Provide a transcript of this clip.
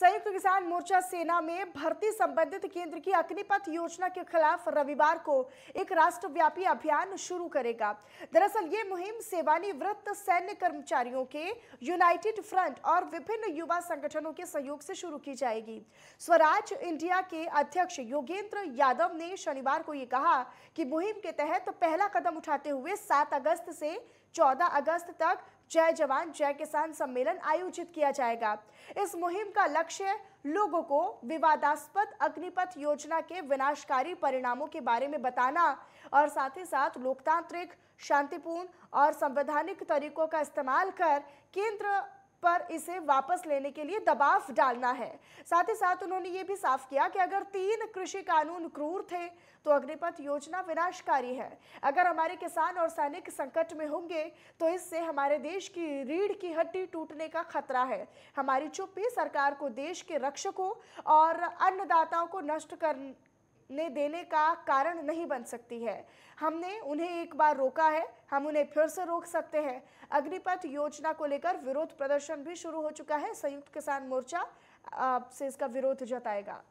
संयुक्त किसान मोर्चा सेना में भर्ती संबंधित केंद्र की अग्निपथ योजना के खिलाफ रविवार को एक राष्ट्रव्यापी अभियान शुरू करेगा दरअसल ये मुहिम सेवानिवृत्त सैन्य कर्मचारियों के यूनाइटेड फ्रंट और विभिन्न युवा संगठनों के सहयोग से शुरू की जाएगी स्वराज इंडिया के अध्यक्ष योगेंद्र यादव ने शनिवार को ये कहा कि मुहिम के तहत पहला कदम उठाते हुए सात अगस्त से 14 अगस्त तक जय जवान जय किसान सम्मेलन आयोजित किया जाएगा इस मुहिम का लक्ष्य लोगों को विवादास्पद अग्निपथ योजना के विनाशकारी परिणामों के बारे में बताना और साथ ही साथ लोकतांत्रिक शांतिपूर्ण और संवैधानिक तरीकों का इस्तेमाल कर केंद्र पर इसे वापस लेने के लिए दबाव डालना है साथ ही साथ उन्होंने ये भी साफ किया कि अगर तीन कृषि कानून क्रूर थे तो अग्निपथ योजना विनाशकारी है अगर हमारे किसान और सैनिक संकट में होंगे तो इससे हमारे देश की रीढ़ की हड्डी टूटने का खतरा है हमारी चुप्पी सरकार को देश के रक्षकों और अन्नदाताओं को नष्ट कर ने देने का कारण नहीं बन सकती है हमने उन्हें एक बार रोका है हम उन्हें फिर से रोक सकते हैं अग्निपथ योजना को लेकर विरोध प्रदर्शन भी शुरू हो चुका है संयुक्त किसान मोर्चा से इसका विरोध जताएगा